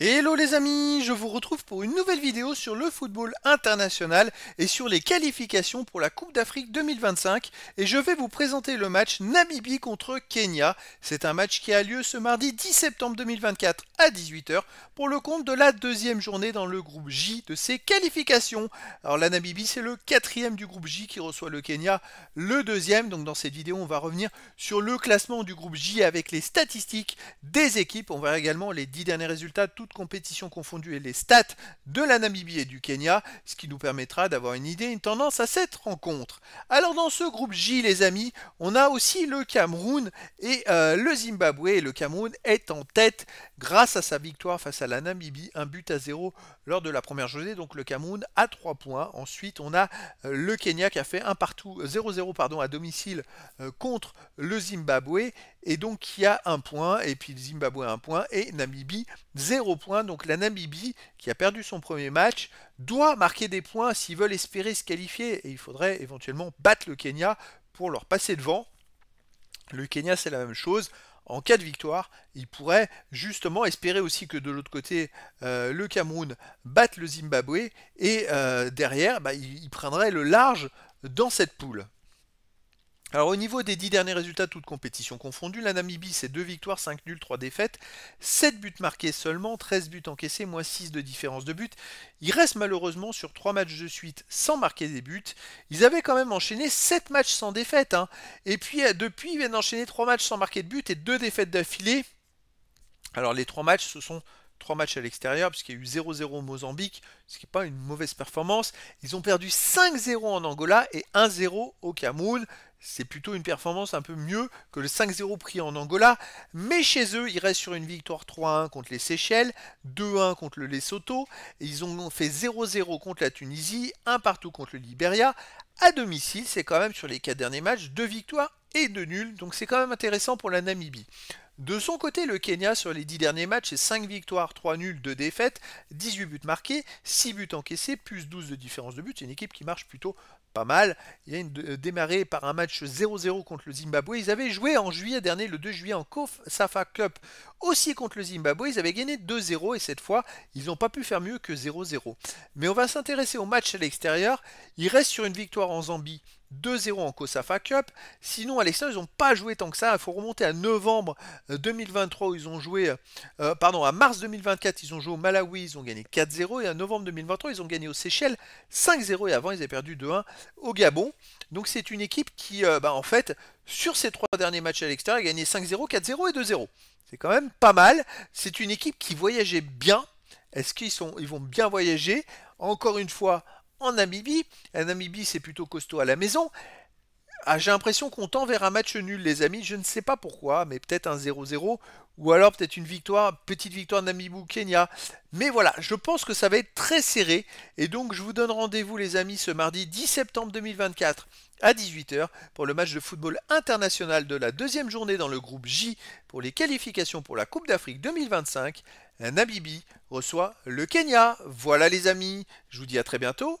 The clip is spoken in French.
Hello les amis, je vous retrouve pour une nouvelle vidéo sur le football international et sur les qualifications pour la Coupe d'Afrique 2025 et je vais vous présenter le match Namibie contre Kenya. C'est un match qui a lieu ce mardi 10 septembre 2024 à 18h pour le compte de la deuxième journée dans le groupe J de ces qualifications. Alors la Namibie c'est le quatrième du groupe J qui reçoit le Kenya, le deuxième. Donc dans cette vidéo on va revenir sur le classement du groupe J avec les statistiques des équipes. On verra également les dix derniers résultats tout compétition compétitions confondues et les stats de la Namibie et du Kenya, ce qui nous permettra d'avoir une idée, une tendance à cette rencontre. Alors dans ce groupe J, les amis, on a aussi le Cameroun et euh, le Zimbabwe. Et le Cameroun est en tête grâce à sa victoire face à la Namibie, un but à zéro lors de la première journée. Donc le Cameroun a 3 points. Ensuite, on a euh, le Kenya qui a fait un partout 0-0 euh, pardon à domicile contre le Zimbabwe et donc qui a un point. Et puis le Zimbabwe a un point et Namibie 0 donc la Namibie, qui a perdu son premier match, doit marquer des points s'ils veulent espérer se qualifier, et il faudrait éventuellement battre le Kenya pour leur passer devant. Le Kenya, c'est la même chose. En cas de victoire, il pourrait justement espérer aussi que de l'autre côté, euh, le Cameroun batte le Zimbabwe, et euh, derrière, bah, il prendrait le large dans cette poule. Alors au niveau des 10 derniers résultats, toutes compétitions confondues, la Namibie c'est 2 victoires, 5 nuls, 3 défaites, 7 buts marqués seulement, 13 buts encaissés, moins 6 de différence de but. Ils restent malheureusement sur 3 matchs de suite sans marquer des buts. Ils avaient quand même enchaîné 7 matchs sans défaite. Hein. Et puis euh, depuis ils viennent enchaîner 3 matchs sans marquer de but et 2 défaites d'affilée. Alors les 3 matchs ce sont 3 matchs à l'extérieur, puisqu'il y a eu 0-0 au Mozambique, ce qui n'est pas une mauvaise performance. Ils ont perdu 5-0 en Angola et 1-0 au Cameroun c'est plutôt une performance un peu mieux que le 5-0 pris en Angola, mais chez eux, ils restent sur une victoire 3-1 contre les Seychelles, 2-1 contre le Lesotho, et ils ont fait 0-0 contre la Tunisie, 1 partout contre le Liberia. À domicile, c'est quand même sur les 4 derniers matchs, 2 victoires et 2 nuls, donc c'est quand même intéressant pour la Namibie. De son côté, le Kenya sur les 10 derniers matchs, c'est 5 victoires, 3 nuls, 2 défaites, 18 buts marqués, 6 buts encaissés, plus 12 de différence de buts, C'est une équipe qui marche plutôt pas mal. Il a euh, démarré par un match 0-0 contre le Zimbabwe. Ils avaient joué en juillet dernier, le 2 juillet, en Kof Safa Cup, aussi contre le Zimbabwe. Ils avaient gagné 2-0 et cette fois, ils n'ont pas pu faire mieux que 0-0. Mais on va s'intéresser au match à l'extérieur. Il reste sur une victoire en Zambie 2-0 en COSAFA Cup. Sinon, à l'extérieur, ils n'ont pas joué tant que ça. Il faut remonter à novembre 2023 euh, où ils ont joué, euh, euh, pardon, à mars 2024, ils ont joué au Malawi, ils ont gagné 4-0. Et à novembre 2023, ils ont gagné aux Seychelles 5-0. Et avant, ils avaient perdu 2-1 au Gabon. Donc, c'est une équipe qui, bah, en fait, sur ces trois derniers matchs à l'extérieur, a gagné 5-0, 4-0 et 2-0. C'est quand même pas mal. C'est une équipe qui voyageait bien. Est-ce qu'ils ils vont bien voyager Encore une fois, en Namibie. La Namibie, c'est plutôt costaud à la maison. Ah, j'ai l'impression qu'on tend vers un match nul, les amis. Je ne sais pas pourquoi, mais peut-être un 0-0 ou alors peut-être une victoire, petite victoire Namibou Kenya. Mais voilà, je pense que ça va être très serré. Et donc, je vous donne rendez-vous, les amis, ce mardi 10 septembre 2024 à 18h pour le match de football international de la deuxième journée dans le groupe J pour les qualifications pour la Coupe d'Afrique 2025. un Namibie reçoit le Kenya. Voilà, les amis. Je vous dis à très bientôt